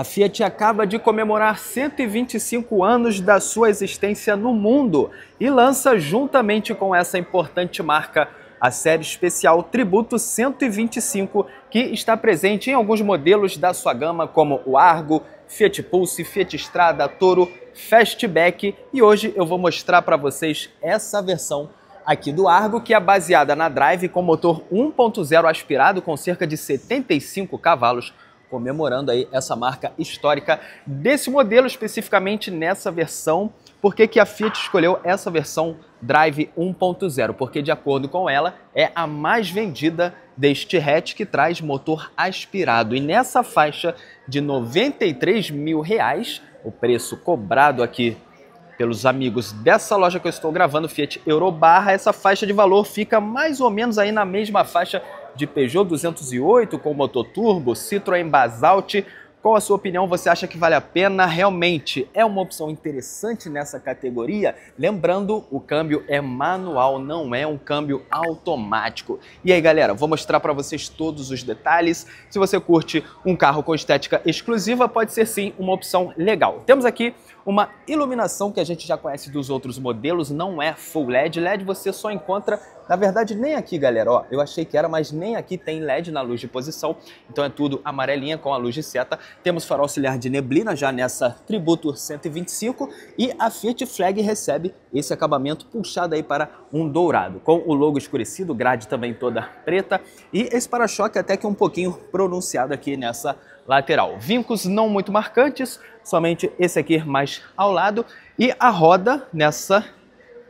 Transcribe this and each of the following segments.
A Fiat acaba de comemorar 125 anos da sua existência no mundo e lança, juntamente com essa importante marca, a série especial Tributo 125, que está presente em alguns modelos da sua gama, como o Argo, Fiat Pulse, Fiat Strada, Toro, Fastback, e hoje eu vou mostrar para vocês essa versão aqui do Argo, que é baseada na Drive com motor 1.0 aspirado com cerca de 75 cavalos comemorando aí essa marca histórica desse modelo, especificamente nessa versão. Por que, que a Fiat escolheu essa versão Drive 1.0? Porque, de acordo com ela, é a mais vendida deste hatch que traz motor aspirado. E nessa faixa de 93 mil reais, o preço cobrado aqui pelos amigos dessa loja que eu estou gravando, Fiat Eurobarra, essa faixa de valor fica mais ou menos aí na mesma faixa de Peugeot 208 com motor turbo, Citroën Basalt. Qual a sua opinião? Você acha que vale a pena? Realmente é uma opção interessante nessa categoria? Lembrando, o câmbio é manual, não é um câmbio automático. E aí, galera, vou mostrar para vocês todos os detalhes. Se você curte um carro com estética exclusiva, pode ser sim uma opção legal. Temos aqui uma iluminação que a gente já conhece dos outros modelos, não é full LED. LED você só encontra na verdade, nem aqui, galera, ó, eu achei que era, mas nem aqui tem LED na luz de posição, então é tudo amarelinha com a luz de seta. Temos farol auxiliar de neblina já nessa Tributo 125 e a Fiat Flag recebe esse acabamento puxado aí para um dourado, com o logo escurecido, grade também toda preta e esse para-choque até que um pouquinho pronunciado aqui nessa lateral. Vincos não muito marcantes, somente esse aqui mais ao lado e a roda nessa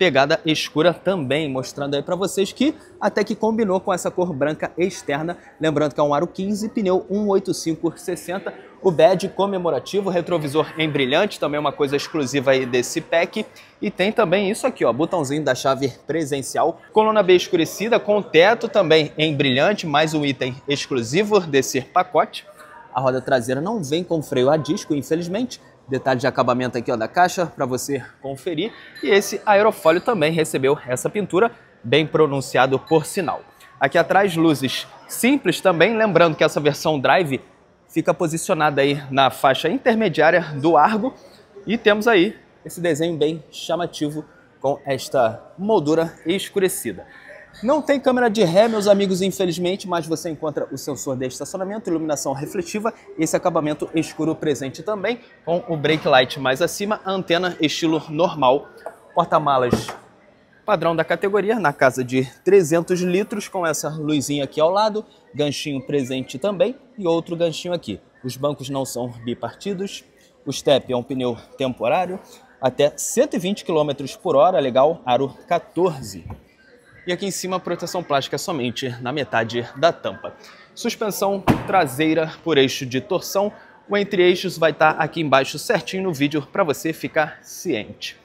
pegada escura também, mostrando aí para vocês que até que combinou com essa cor branca externa. Lembrando que é um aro 15, pneu 185/60, o badge comemorativo, retrovisor em brilhante, também uma coisa exclusiva aí desse pack. E tem também isso aqui, ó, botãozinho da chave presencial, coluna B escurecida com teto também em brilhante, mais um item exclusivo desse pacote. A roda traseira não vem com freio a disco, infelizmente, Detalhe de acabamento aqui ó, da caixa para você conferir. E esse aerofólio também recebeu essa pintura, bem pronunciado por sinal. Aqui atrás, luzes simples também, lembrando que essa versão drive fica posicionada aí na faixa intermediária do Argo. E temos aí esse desenho bem chamativo com esta moldura escurecida. Não tem câmera de ré, meus amigos, infelizmente, mas você encontra o sensor de estacionamento, iluminação refletiva, esse acabamento escuro presente também, com o brake light mais acima, antena estilo normal, porta-malas padrão da categoria, na casa de 300 litros, com essa luzinha aqui ao lado, ganchinho presente também e outro ganchinho aqui. Os bancos não são bipartidos, o step é um pneu temporário, até 120 km por hora, legal, aro 14 e aqui em cima proteção plástica somente na metade da tampa. Suspensão traseira por eixo de torção, o entre-eixos vai estar tá aqui embaixo certinho no vídeo para você ficar ciente.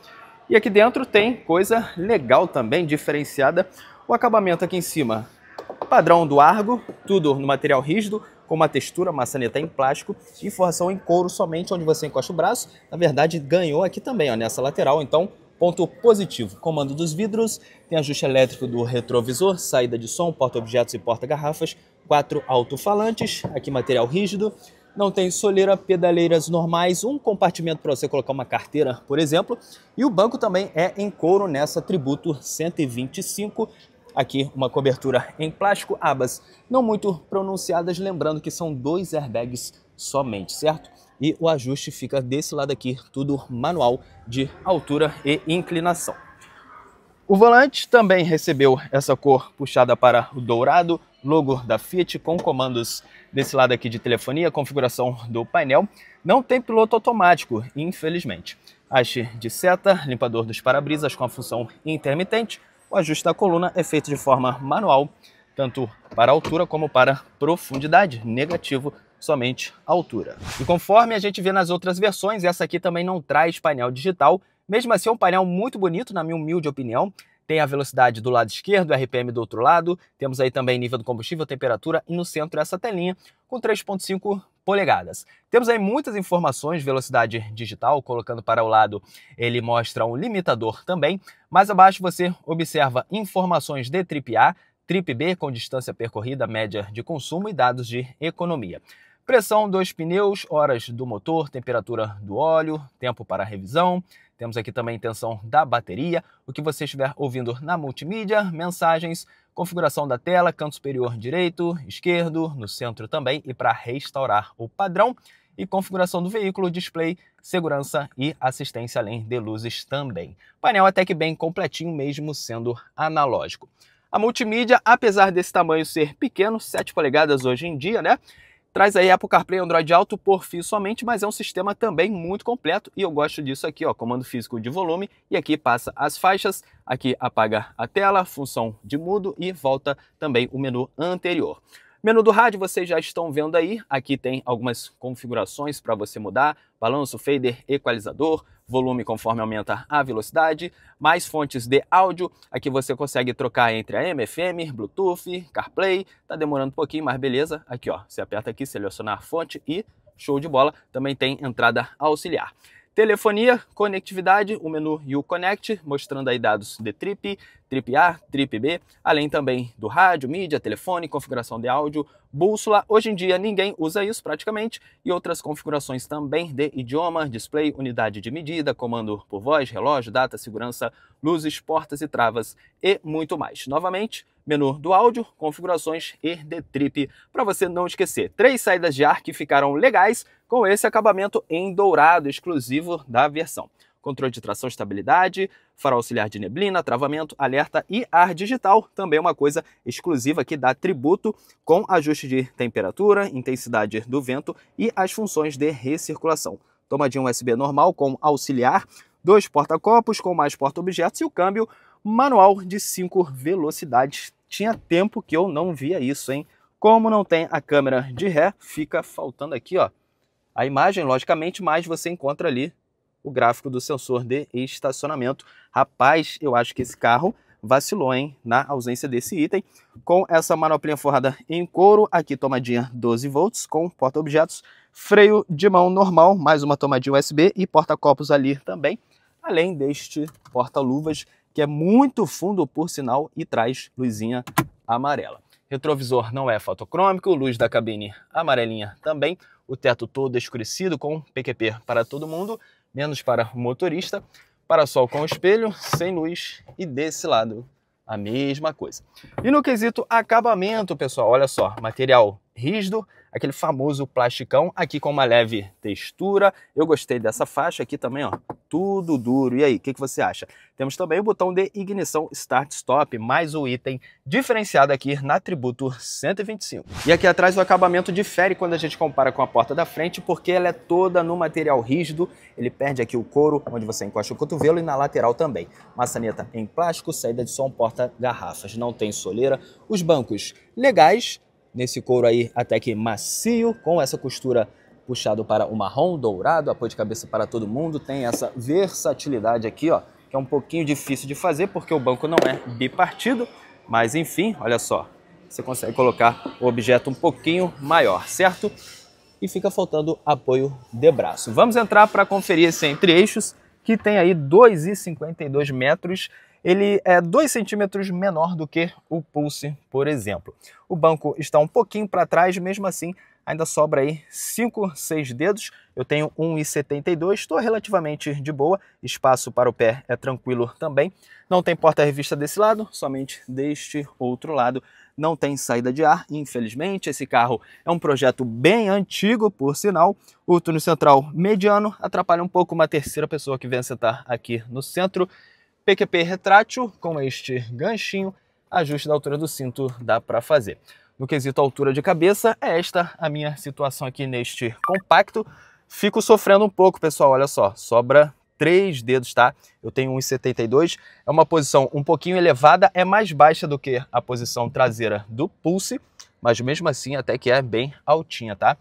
E aqui dentro tem coisa legal também, diferenciada, o acabamento aqui em cima, padrão do Argo, tudo no material rígido, com uma textura, maçaneta em plástico e forração em couro somente onde você encosta o braço. Na verdade, ganhou aqui também, ó, nessa lateral, então Ponto positivo: comando dos vidros, tem ajuste elétrico do retrovisor, saída de som, porta-objetos e porta-garrafas, quatro alto-falantes, aqui material rígido, não tem soleira, pedaleiras normais, um compartimento para você colocar uma carteira, por exemplo, e o banco também é em couro nessa Tributo 125. Aqui uma cobertura em plástico, abas não muito pronunciadas, lembrando que são dois airbags somente, certo? e o ajuste fica desse lado aqui, tudo manual de altura e inclinação. O volante também recebeu essa cor puxada para o dourado, logo da Fiat, com comandos desse lado aqui de telefonia, configuração do painel. Não tem piloto automático, infelizmente. Haste de seta, limpador dos para-brisas com a função intermitente. O ajuste da coluna é feito de forma manual, tanto para altura como para profundidade, negativo somente a altura. E conforme a gente vê nas outras versões, essa aqui também não traz painel digital, mesmo assim é um painel muito bonito, na minha humilde opinião. Tem a velocidade do lado esquerdo, RPM do outro lado, temos aí também nível do combustível, temperatura e no centro essa telinha com 3.5 polegadas. Temos aí muitas informações, velocidade digital, colocando para o lado ele mostra um limitador também. Mais abaixo você observa informações de trip A, trip B com distância percorrida, média de consumo e dados de economia. Pressão dos pneus, horas do motor, temperatura do óleo, tempo para revisão. Temos aqui também tensão da bateria, o que você estiver ouvindo na multimídia, mensagens, configuração da tela, canto superior direito, esquerdo, no centro também e para restaurar o padrão e configuração do veículo, display, segurança e assistência além de luzes também. Painel até que bem completinho mesmo sendo analógico. A multimídia, apesar desse tamanho ser pequeno, 7 polegadas hoje em dia, né? Traz aí Apple CarPlay Android Auto por fio somente, mas é um sistema também muito completo e eu gosto disso aqui, ó, comando físico de volume e aqui passa as faixas, aqui apaga a tela, função de mudo e volta também o menu anterior. Menu do rádio vocês já estão vendo aí, aqui tem algumas configurações para você mudar, balanço, fader, equalizador, volume conforme aumenta a velocidade, mais fontes de áudio, aqui você consegue trocar entre AM, FM, Bluetooth, CarPlay, tá demorando um pouquinho, mas beleza, aqui ó, você aperta aqui, selecionar fonte e show de bola, também tem entrada auxiliar. Telefonia, conectividade, o menu Connect mostrando aí dados de trip, trip A, trip B, além também do rádio, mídia, telefone, configuração de áudio, bússola. Hoje em dia ninguém usa isso praticamente e outras configurações também de idioma, display, unidade de medida, comando por voz, relógio, data, segurança, luzes, portas e travas e muito mais. Novamente, menu do áudio, configurações e de trip para você não esquecer. Três saídas de ar que ficaram legais com esse acabamento em dourado exclusivo da versão. Controle de tração estabilidade, farol auxiliar de neblina, travamento, alerta e ar digital, também uma coisa exclusiva que dá tributo com ajuste de temperatura, intensidade do vento e as funções de recirculação. Tomadinha USB normal com auxiliar, dois porta-copos com mais porta-objetos e o câmbio manual de 5 velocidades. Tinha tempo que eu não via isso, hein? Como não tem a câmera de ré, fica faltando aqui, ó, a imagem, logicamente, mas você encontra ali o gráfico do sensor de estacionamento. Rapaz, eu acho que esse carro vacilou, hein, na ausência desse item. Com essa manoplinha forrada em couro, aqui tomadinha 12 volts com porta-objetos, freio de mão normal, mais uma tomadinha USB e porta-copos ali também, além deste porta-luvas que é muito fundo por sinal e traz luzinha amarela. Retrovisor não é fotocrômico, luz da cabine amarelinha também, o teto todo escurecido com PQP para todo mundo, menos para o motorista, para-sol com espelho, sem luz e desse lado a mesma coisa. E no quesito acabamento, pessoal, olha só, material rígido, aquele famoso plasticão, aqui com uma leve textura. Eu gostei dessa faixa aqui também, ó, tudo duro. E aí, o que, que você acha? Temos também o botão de ignição Start Stop, mais o item diferenciado aqui na Tributo 125. E aqui atrás o acabamento difere quando a gente compara com a porta da frente, porque ela é toda no material rígido, ele perde aqui o couro, onde você encosta o cotovelo, e na lateral também. Maçaneta em plástico, saída de som, porta garrafas, não tem soleira. Os bancos legais, nesse couro aí até que macio, com essa costura puxado para o marrom dourado, apoio de cabeça para todo mundo, tem essa versatilidade aqui, ó, que é um pouquinho difícil de fazer porque o banco não é bipartido, mas enfim, olha só, você consegue colocar o objeto um pouquinho maior, certo? E fica faltando apoio de braço. Vamos entrar para conferir esse entre-eixos, que tem aí 2,52 metros ele é 2 centímetros menor do que o Pulse, por exemplo. O banco está um pouquinho para trás, mesmo assim ainda sobra aí 5, 6 dedos. Eu tenho 1,72, estou relativamente de boa, espaço para o pé é tranquilo também. Não tem porta-revista desse lado, somente deste outro lado. Não tem saída de ar, infelizmente. Esse carro é um projeto bem antigo, por sinal. O túnel central mediano atrapalha um pouco uma terceira pessoa que vem sentar aqui no centro. PQP retrátil, com este ganchinho, ajuste da altura do cinto dá para fazer. No quesito altura de cabeça, é esta a minha situação aqui neste compacto. Fico sofrendo um pouco, pessoal, olha só, sobra três dedos, tá? Eu tenho 1,72, é uma posição um pouquinho elevada, é mais baixa do que a posição traseira do Pulse, mas mesmo assim até que é bem altinha, tá?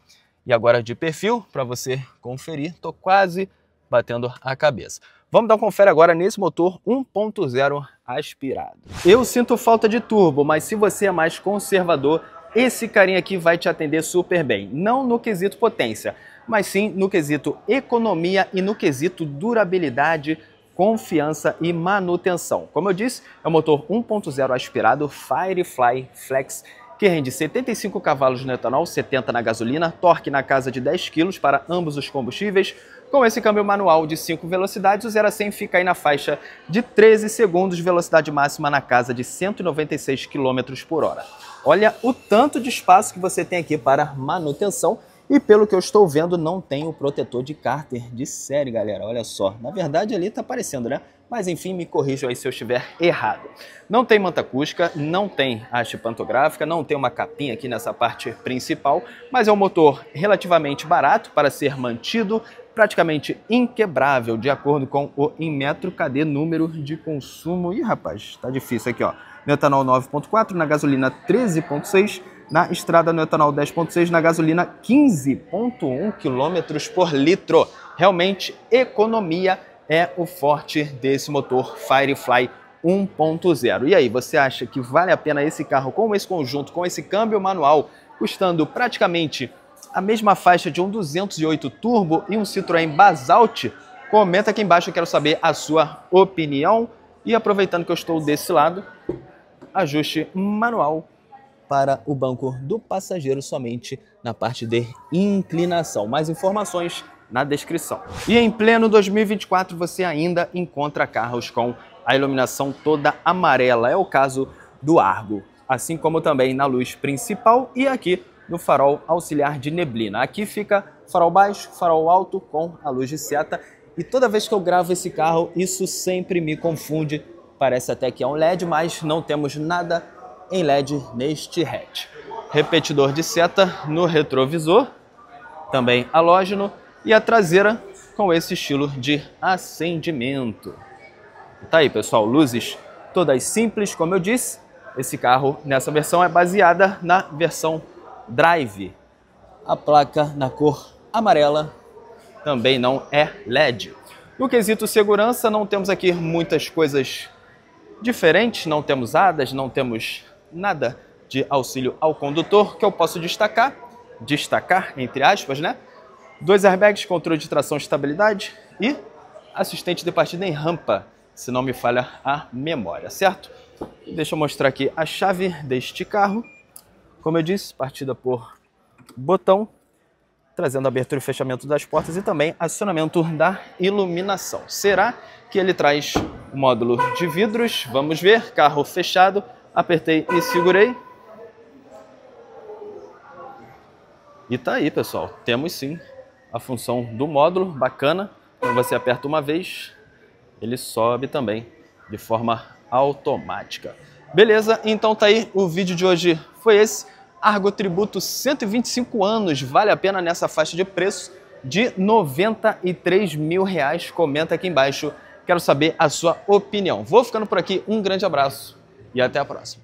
E agora de perfil, para você conferir, tô quase batendo a cabeça. Vamos dar um confere agora nesse motor 1.0 aspirado. Eu sinto falta de turbo, mas se você é mais conservador, esse carinha aqui vai te atender super bem. Não no quesito potência, mas sim no quesito economia e no quesito durabilidade, confiança e manutenção. Como eu disse, é um motor 1.0 aspirado Firefly Flex que rende 75 cavalos no etanol, 70 na gasolina, torque na casa de 10 kg para ambos os combustíveis, com esse câmbio manual de 5 velocidades, o 0 a 100 fica aí na faixa de 13 segundos, velocidade máxima na casa de 196 km por hora. Olha o tanto de espaço que você tem aqui para manutenção e pelo que eu estou vendo, não tem o protetor de cárter de série, galera. Olha só. Na verdade, ali está aparecendo, né? Mas enfim, me corrijam aí se eu estiver errado. Não tem manta acústica, não tem haste pantográfica, não tem uma capinha aqui nessa parte principal, mas é um motor relativamente barato para ser mantido, praticamente inquebrável, de acordo com o Inmetro KD número de consumo. Ih, rapaz, tá difícil aqui, ó. No etanol 9.4, na gasolina 13.6 na estrada no etanol 10.6, na gasolina 15.1 km por litro. Realmente, economia é o forte desse motor Firefly 1.0. E aí, você acha que vale a pena esse carro com esse conjunto, com esse câmbio manual, custando praticamente a mesma faixa de um 208 turbo e um Citroën Basalt? Comenta aqui embaixo, eu quero saber a sua opinião. E aproveitando que eu estou desse lado, ajuste manual para o banco do passageiro somente na parte de inclinação. Mais informações na descrição. E em pleno 2024 você ainda encontra carros com a iluminação toda amarela, é o caso do Argo, assim como também na luz principal e aqui no farol auxiliar de neblina. Aqui fica farol baixo, farol alto com a luz de seta e toda vez que eu gravo esse carro isso sempre me confunde, parece até que é um LED, mas não temos nada em LED neste hatch. Repetidor de seta no retrovisor, também halógeno, e a traseira com esse estilo de acendimento. Tá aí, pessoal, luzes todas simples, como eu disse. Esse carro, nessa versão, é baseada na versão Drive. A placa na cor amarela também não é LED. No quesito segurança, não temos aqui muitas coisas diferentes, não temos hadas, não temos nada de auxílio ao condutor que eu posso destacar, destacar entre aspas, né? Dois airbags, controle de tração e estabilidade e assistente de partida em rampa, se não me falha a memória, certo? Deixa eu mostrar aqui a chave deste carro. Como eu disse, partida por botão, trazendo abertura e fechamento das portas e também acionamento da iluminação. Será que ele traz módulo de vidros? Vamos ver, carro fechado, apertei e segurei. E tá aí, pessoal. Temos sim a função do módulo, bacana. Quando você aperta uma vez, ele sobe também de forma automática. Beleza? Então tá aí, o vídeo de hoje foi esse. Argo Tributo 125 anos, vale a pena nessa faixa de preço de 93 mil reais. Comenta aqui embaixo, quero saber a sua opinião. Vou ficando por aqui, um grande abraço e até a próxima.